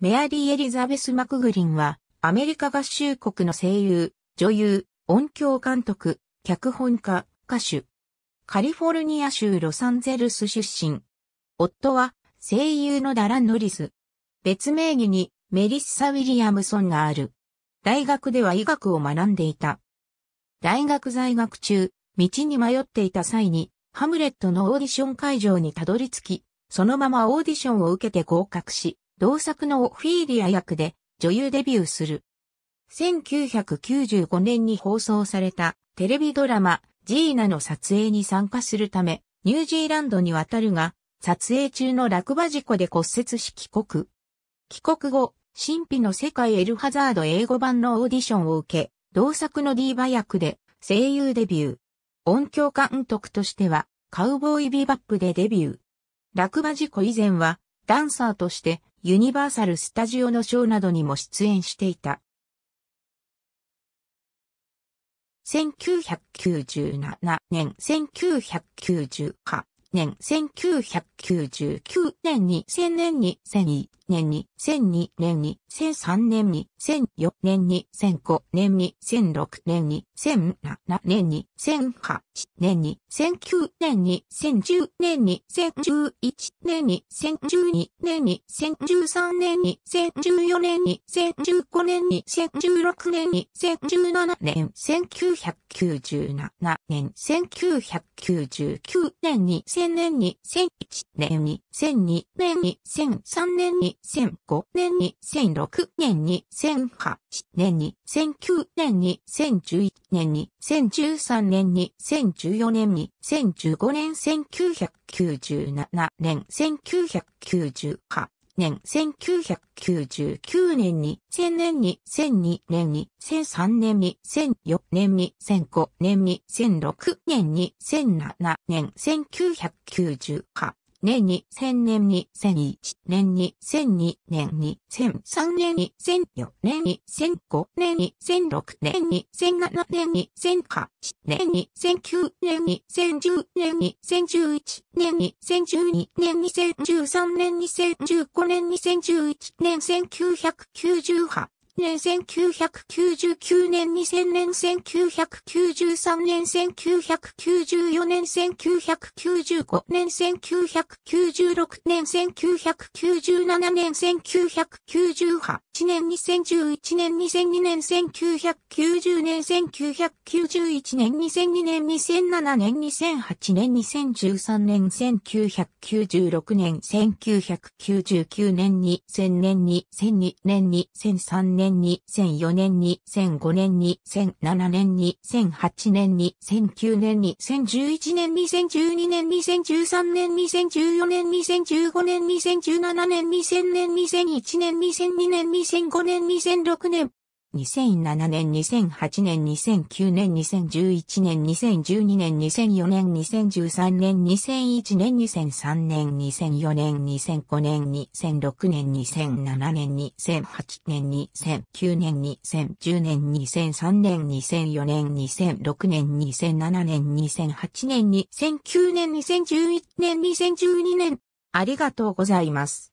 メアリー・エリザベス・マクグリンは、アメリカ合衆国の声優、女優、音響監督、脚本家、歌手。カリフォルニア州ロサンゼルス出身。夫は、声優のダラン・ノリス。別名義に、メリッサ・ウィリアムソンがある。大学では医学を学んでいた。大学在学中、道に迷っていた際に、ハムレットのオーディション会場にたどり着き、そのままオーディションを受けて合格し、同作のオフィーリア役で女優デビューする。1995年に放送されたテレビドラマジーナの撮影に参加するためニュージーランドに渡るが撮影中の落馬事故で骨折し帰国。帰国後、神秘の世界エルハザード英語版のオーディションを受け、同作のディーバ役で声優デビュー。音響監督としてはカウボーイビバップでデビュー。落馬事故以前はダンサーとしてユニバーサル・スタジオのショーなどにも出演していた。1997年、1998年、1999年に、2000年に、2001年に、1002年に、1003年に、1004年に、1005年に、1006年に、1007年に、1008年に、1009年に、1010年に、1011年に、1012年に、1013年に、1014年に、1015年に、1016年に、1017年、1997年、1999年に、1000年に、1001年に、1002年に、1003年に、2005年に2006年に2008年に2009年に2011年に2013年に2014年に2015年1997年1998年、1999年に、1000年に、1002年に、1003年に、1004年に、1005年に、1006年に、1007年、1998年に千年に千0年に千二年に千三年に千四年に千五年に千六年に千七年に千八年に千九年に千十年に千十一年に千十二年に千十三年に千十五年に千十一年千百九十八年1999年2000年1993年1994年1995年1996年1997年1998年2011年2002年1990年1991年2002年2007年2008年2013年1996年1999年2000年2002年2003年年に、2004年に、2005年に、2007年に、2008年に、2009年に、2011年、に、2012年、に、2013年、に、2014年、に、2015年、に、2017年、に、2000年、に、2001年、に、2002年、に、2005年、に、2006年、2007年、2008年、2009年、2011年、2012年、2004年、2013年、2001年、2003年、2004年、2005年、2006年、2007年、2008年、2009年、2010年、2003年、2004年、2006年、2007年、2008年、2009年、2011年、2012年。ありがとうございます。